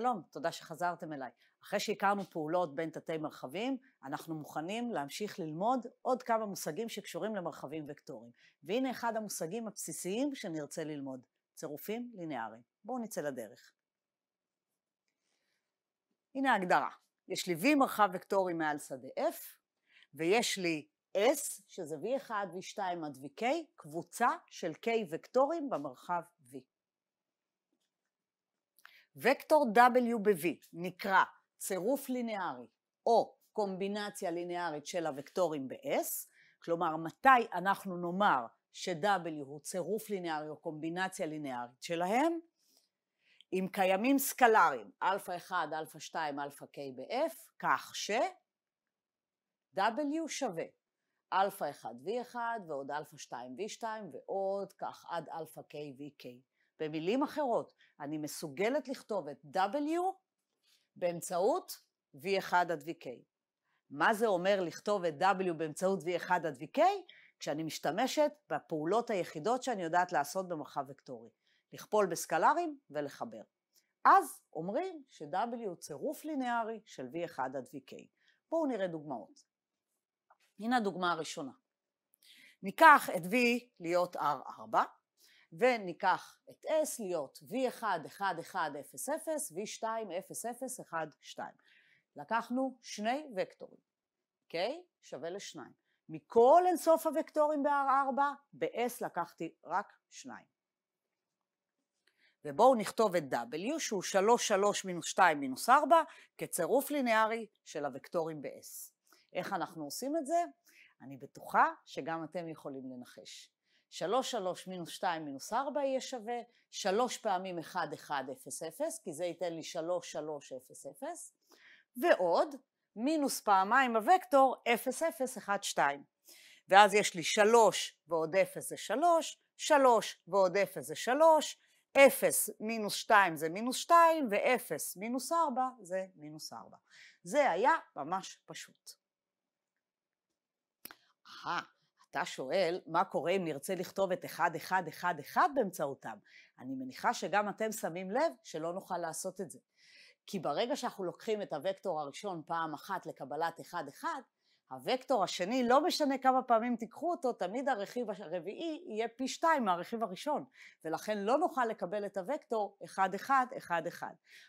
שלום, תודה שחזרתם אליי. אחרי שהכרנו פעולות בין תתי מרחבים, אנחנו מוכנים להמשיך ללמוד עוד כמה מושגים שקשורים למרחבים וקטורים. והנה אחד המושגים הבסיסיים שנרצה ללמוד, צירופים לינאריים. בואו נצא לדרך. הנה ההגדרה. יש לי V מרחב וקטורי מעל שדה F, ויש לי S, שזה V1, V2 עד VK, קבוצה של K וקטורים במרחב וקטור W ב-V נקרא צירוף ליניארי או קומבינציה ליניארית של הוקטורים ב-S, כלומר מתי אנחנו נאמר ש-W הוא צירוף ליניארי או קומבינציה ליניארית שלהם, אם קיימים סקלרים, Alpha 1, Alpha 2, Alpha K ב-F, כך ש... W שווה Alpha 1 V1 ועוד Alpha 2 V2 ועוד כך עד Alpha K VK. במילים אחרות, אני מסוגלת לכתוב את W באמצעות V1 עד VK. מה זה אומר לכתוב את W באמצעות V1 עד VK? כשאני משתמשת בפעולות היחידות שאני יודעת לעשות במרחב וקטורי, לכפול בסקלרים ולחבר. אז אומרים ש-W הוא צירוף לינארי של V1 עד VK. בואו נראה דוגמאות. הנה הדוגמה הראשונה. ניקח את V להיות R4, וניקח את S להיות V1, 1, 1, 0, 0, V2, 0, 0, 1, 2. לקחנו שני וקטורים, K אוקיי? שווה לשניים. מכל אינסוף הוקטורים ב-R4, ב-S לקחתי רק שניים. ובואו נכתוב את W שהוא 3, 3 מינוס 2 מינוס 4 כצירוף לינארי של הוקטורים ב-S. איך אנחנו עושים את זה? אני בטוחה שגם אתם יכולים לנחש. 3, 3 מינוס 2 מינוס 4 יהיה שווה 3 פעמים 1, 1, 0, 0, כי זה ייתן לי 3, 3, 0, 0, ועוד מינוס פעמיים הוקטור 0, 0, 1, 2. ואז יש לי 3 ועוד 0 זה 3, 3 ועוד 0 זה 3, 0 מינוס 2 זה מינוס 2, ו-0 מינוס 4 זה מינוס 4. זה היה ממש פשוט. אהה. אתה שואל, מה קורה אם נרצה לכתוב את 1111 באמצעותם? אני מניחה שגם אתם שמים לב שלא נוכל לעשות את זה. כי ברגע שאנחנו לוקחים את הוקטור הראשון פעם אחת לקבלת 1-1, הוקטור השני, לא משנה כמה פעמים תיקחו אותו, תמיד הרכיב הרביעי יהיה פי שתיים מהרכיב הראשון, ולכן לא נוכל לקבל את הוקטור 1-1-1-1.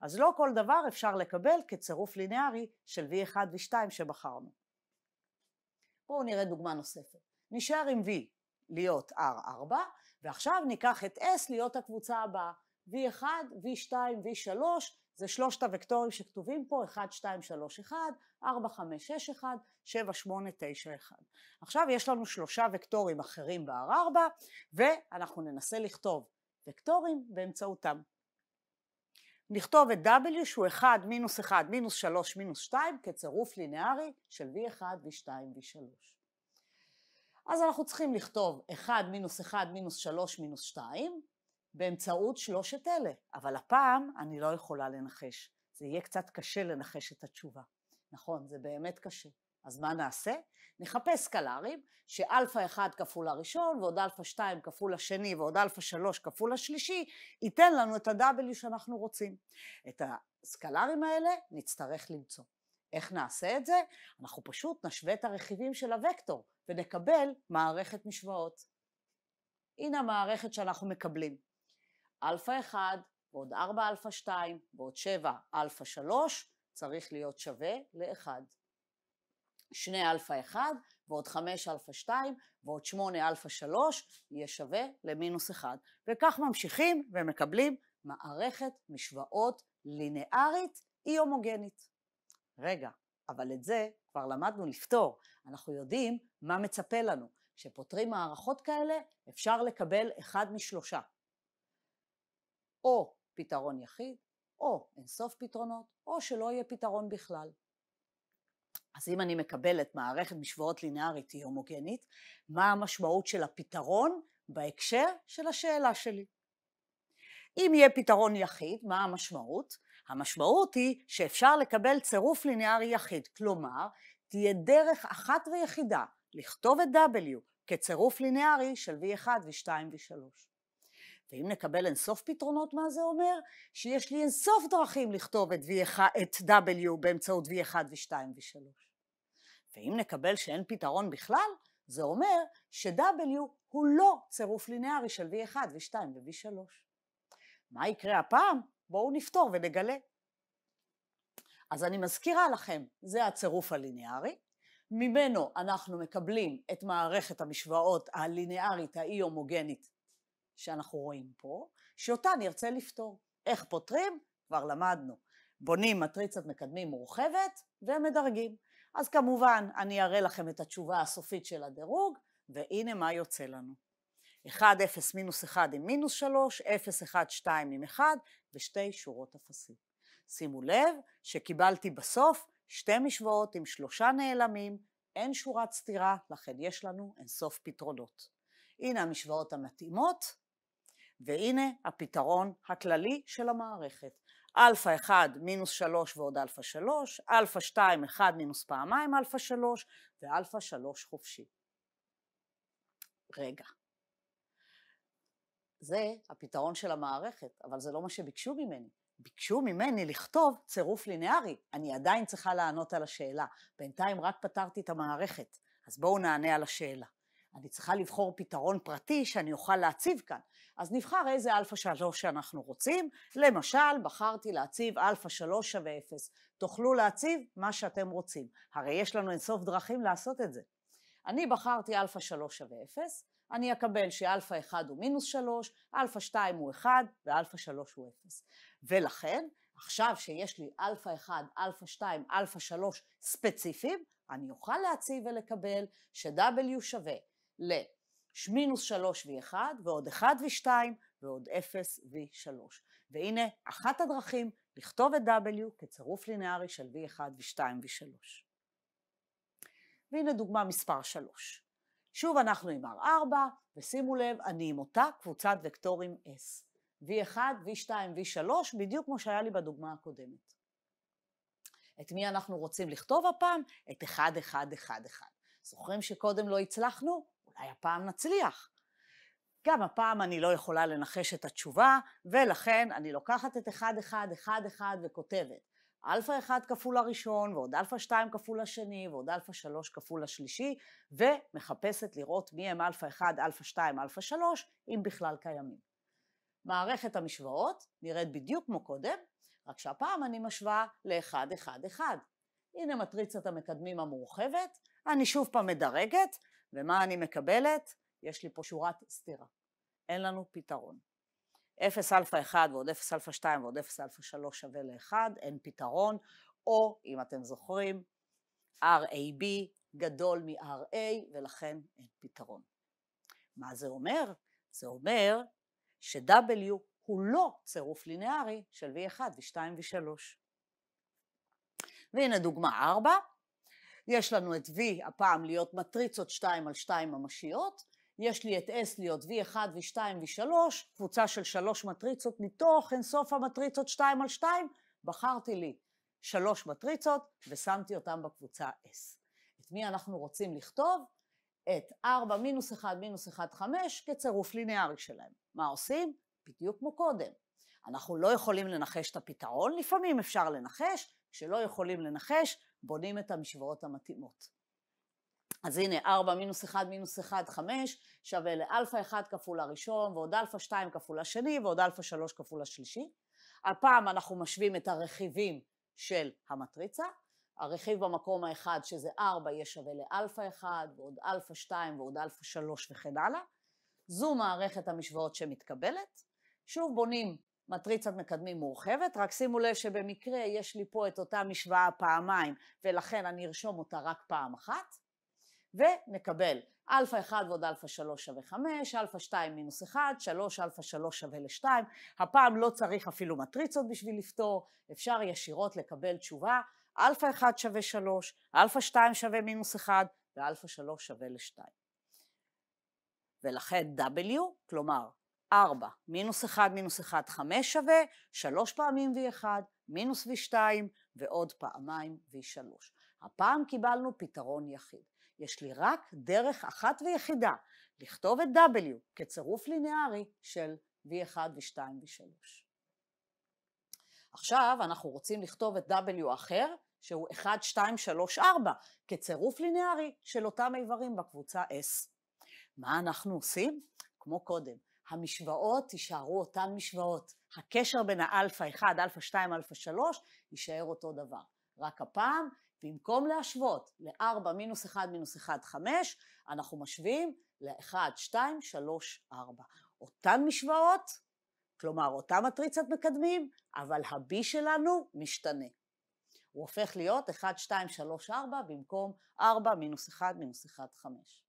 אז לא כל דבר אפשר לקבל כצירוף לינארי של V1 ו-2 שבחרנו. בואו נראה דוגמה נוספת. נשאר עם V להיות R4, ועכשיו ניקח את S להיות הקבוצה הבאה, V1, V2, V3, זה שלושת הוקטורים שכתובים פה, 1, 2, 3, 1, 4, 5, 6, 1, 7, 8, 9, 1. עכשיו יש לנו שלושה וקטורים אחרים ב-R4, ואנחנו ננסה לכתוב וקטורים באמצעותם. נכתוב את W שהוא 1 מינוס 1 מינוס 3 מינוס 2 כצירוף לינארי של V1, V2, V3. אז אנחנו צריכים לכתוב 1 מינוס 1 מינוס 3 מינוס 2 באמצעות שלושת אלה, אבל הפעם אני לא יכולה לנחש. זה יהיה קצת קשה לנחש את התשובה. נכון, זה באמת קשה. אז מה נעשה? נחפש סקלרים שאלפא 1 כפול הראשון ועוד אלפא 2 כפול השני ועוד אלפא 3 כפול השלישי ייתן לנו את ה-W שאנחנו רוצים. את הסקלרים האלה נצטרך למצוא. איך נעשה את זה? אנחנו פשוט נשווה את הרכיבים של הוקטור ונקבל מערכת משוואות. הנה המערכת שאנחנו מקבלים. אלפא 1 ועוד 4 אלפא 2 ועוד 7 אלפא 3 צריך להיות שווה ל-1. 2 אלפא 1 ועוד 5 אלפא 2 ועוד 8 אלפא 3 יהיה שווה למינוס 1. וכך ממשיכים ומקבלים מערכת משוואות לינארית אי הומוגנית. רגע, אבל את זה כבר למדנו לפתור, אנחנו יודעים מה מצפה לנו. כשפותרים מערכות כאלה, אפשר לקבל אחד משלושה. או פתרון יחיד, או אינסוף פתרונות, או שלא יהיה פתרון בכלל. אז אם אני מקבלת מערכת משוואות לינארית היא הומוגנית, מה המשמעות של הפתרון בהקשר של השאלה שלי? אם יהיה פתרון יחיד, מה המשמעות? המשמעות היא שאפשר לקבל צירוף ליניארי יחיד, כלומר, תהיה דרך אחת ויחידה לכתוב את W כצירוף ליניארי של V1 v 2 v 3 ואם נקבל אינסוף פתרונות, מה זה אומר? שיש לי אינסוף דרכים לכתוב את, v1, את W באמצעות V1 v 2 v 3 ואם נקבל שאין פתרון בכלל, זה אומר ש-W הוא לא צירוף לינארי של v 1 v ו-2 ו-V3. מה יקרה הפעם? בואו נפתור ונגלה. אז אני מזכירה לכם, זה הצירוף הליניארי, ממנו אנחנו מקבלים את מערכת המשוואות הליניארית האי הומוגנית שאנחנו רואים פה, שאותה נרצה לפתור. איך פותרים? כבר למדנו. בונים מטריצת מקדמים מורחבת ומדרגים. אז כמובן, אני אראה לכם את התשובה הסופית של הדירוג, והנה מה יוצא לנו. 1, 0, מינוס 1 עם מינוס 3, 0, 1, 2 עם 1 ושתי שורות אפסים. שימו לב שקיבלתי בסוף שתי משוואות עם שלושה נעלמים, אין שורת סתירה, לכן יש לנו אינסוף פתרונות. הנה המשוואות המתאימות, והנה הפתרון הכללי של המערכת. אלפא 1 מינוס 3 ועוד אלפא 3, אלפא 2 1 מינוס פעמיים אלפא 3 ואלפא 3 חופשי. רגע, זה הפתרון של המערכת, אבל זה לא מה שביקשו ממני. ביקשו ממני לכתוב צירוף לינארי, אני עדיין צריכה לענות על השאלה. בינתיים רק פתרתי את המערכת, אז בואו נענה על השאלה. אני צריכה לבחור פתרון פרטי שאני אוכל להציב כאן. אז נבחר איזה אלפא שלוש שאנחנו רוצים. למשל, בחרתי להציב אלפא שלוש שווה אפס. תוכלו להציב מה שאתם רוצים. הרי יש לנו אינסוף דרכים לעשות את זה. אני בחרתי אלפא שלוש שווה אפס, אני אקבל שאלפא 1 הוא מינוס 3, אלפא 2 הוא 1 ואלפא 3 הוא 0. ולכן, עכשיו שיש לי אלפא 1, אלפא 2, אלפא 3 ספציפיים, אני אוכל להציב ולקבל ש-W שווה ל-מינוס 3 ו-1 ועוד 1 ו-2 ועוד 0 ו-3. והנה אחת הדרכים לכתוב את W כצירוף לינארי של V1 ו-2 ו-3. והנה דוגמה מספר 3. שוב אנחנו עם R4, ושימו לב, אני עם אותה קבוצת וקטורים S. V1, V2, V3, בדיוק כמו שהיה לי בדוגמה הקודמת. את מי אנחנו רוצים לכתוב הפעם? את 1, 1, 1, 1. זוכרים שקודם לא הצלחנו? אולי הפעם נצליח. גם הפעם אני לא יכולה לנחש את התשובה, ולכן אני לוקחת את 1, 1, 1, 1 וכותבת אלפא 1 כפול הראשון, ועוד אלפא 2 כפול השני, ועוד אלפא 3 כפול השלישי, ומחפשת לראות מי הם אלפא 1, אלפא 2, אלפא 3, אם בכלל קיימים. מערכת המשוואות נראית בדיוק כמו קודם, רק שהפעם אני משווה ל-1-1-1. הנה מטריצת המקדמים המורחבת, אני שוב פעם מדרגת, ומה אני מקבלת? יש לי פה שורת סתירה. אין לנו פתרון. 0 אלפא 1 ועוד 0 אלפא 2 ועוד 0 אלפא 3 שווה ל-1, אין פתרון, או אם אתם זוכרים, RAB גדול מ-RA ולכן אין פתרון. מה זה אומר? זה אומר ש-W הוא לא צירוף לינארי של V1 v 2 ו-3. והנה דוגמה 4, יש לנו את V הפעם להיות מטריצות 2 על 2 ממשיות, יש לי את S להיות V1, V2, V3, קבוצה של שלוש מטריצות מתוך אינסוף המטריצות 2 על 2, בחרתי לי שלוש מטריצות ושמתי אותן בקבוצה S. את מי אנחנו רוצים לכתוב? את 4 מינוס 1 מינוס 1 5 כצירוף ליניארי שלהם. מה עושים? בדיוק כמו קודם. אנחנו לא יכולים לנחש את הפתרון, לפעמים אפשר לנחש, כשלא יכולים לנחש, בונים את המשוואות המתאימות. אז הנה 4 מינוס 1 מינוס 1 5 שווה לאלפא 1 כפול הראשון ועוד אלפא 2 כפול השני ועוד אלפא 3 כפול השלישי. הפעם אנחנו משווים את הרכיבים של המטריצה. הרכיב במקום האחד שזה 4 יהיה שווה לאלפא 1 ועוד אלפא 2 ועוד אלפא 3 וכן הלאה. זו מערכת המשוואות שמתקבלת. שוב בונים מטריצת מקדמים מורחבת, רק שימו לב שבמקרה יש לי פה את אותה משוואה פעמיים ולכן אני ארשום אותה רק פעם אחת. ונקבל אלפא 1 ועוד אלפא 3 שווה 5, אלפא 2 מינוס 1, 3 אלפא 3 שווה ל-2. הפעם לא צריך אפילו מטריצות בשביל לפתור, אפשר ישירות לקבל תשובה, אלפא 1 שווה 3, אלפא 2 שווה מינוס 1 ואלפא 3 שווה ל-2. ולכן W, כלומר 4 מינוס 1 מינוס 1 5 שווה 3 פעמים V1 מינוס V2 ועוד פעמיים V3. הפעם קיבלנו פתרון יחיד. יש לי רק דרך אחת ויחידה, לכתוב את W כצירוף לינארי של V1 ו-2 ו-3. עכשיו אנחנו רוצים לכתוב את W אחר, שהוא 1, 2, 3, 4, כצירוף לינארי של אותם איברים בקבוצה S. מה אנחנו עושים? כמו קודם, המשוואות יישארו אותן משוואות. הקשר בין האלפא 1, אלפא 2, אלפא 3, יישאר אותו דבר. רק הפעם במקום להשוות ל-4 מינוס 1 מינוס 1, 5, אנחנו משווים ל-1, 2, 3, 4. אותן משוואות, כלומר אותה מטריצת מקדמים, אבל ה-B שלנו משתנה. הוא הופך להיות 1, 2, 3, 4 במקום 4 מינוס 1 מינוס 1, 5.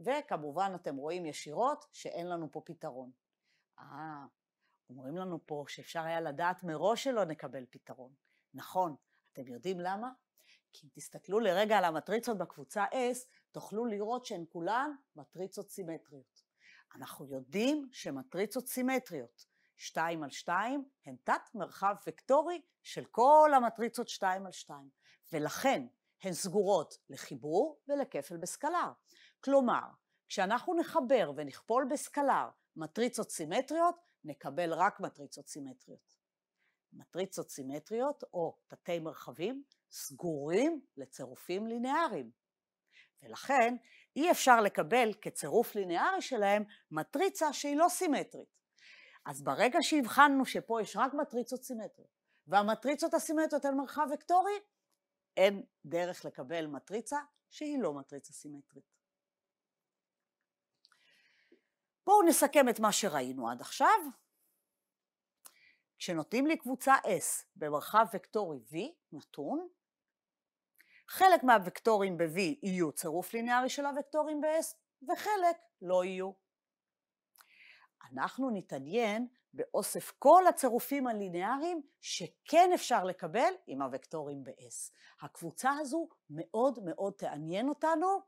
וכמובן אתם רואים ישירות שאין לנו פה פתרון. אה, אומרים לנו פה שאפשר היה לדעת מראש שלא נקבל פתרון. נכון, אתם יודעים למה? כי אם תסתכלו לרגע על המטריצות בקבוצה S, תוכלו לראות שהן כולן מטריצות סימטריות. אנחנו יודעים שמטריצות סימטריות 2 על 2 הן תת מרחב וקטורי של כל המטריצות 2 על 2, ולכן הן סגורות לחיבור ולכפל בסקלר. כלומר, כשאנחנו נחבר ונכפול בסקלר מטריצות סימטריות, נקבל רק מטריצות סימטריות. מטריצות סימטריות או תתי מרחבים סגורים לצירופים לינאריים. ולכן אי אפשר לקבל כצירוף לינארי שלהם מטריצה שהיא לא סימטרית. אז ברגע שהבחנו שפה יש רק מטריצות סימטריות, והמטריצות הסימטריות הן מרחב וקטורי, אין דרך לקבל מטריצה שהיא לא מטריצה סימטרית. בואו נסכם את מה שראינו עד עכשיו. כשנותנים לי קבוצה S במרחב וקטורי V נתון, חלק מהווקטורים ב-V יהיו צירוף ליניארי של הווקטורים ב-S וחלק לא יהיו. אנחנו נתעניין באוסף כל הצירופים הליניאריים שכן אפשר לקבל עם הווקטורים ב-S. הקבוצה הזו מאוד מאוד תעניין אותנו,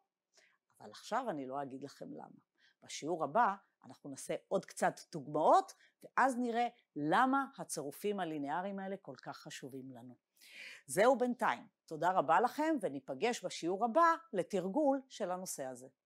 אבל עכשיו אני לא אגיד לכם למה. בשיעור הבא אנחנו נעשה עוד קצת דוגמאות, ואז נראה למה הצירופים הלינאריים האלה כל כך חשובים לנו. זהו בינתיים. תודה רבה לכם, וניפגש בשיעור הבא לתרגול של הנושא הזה.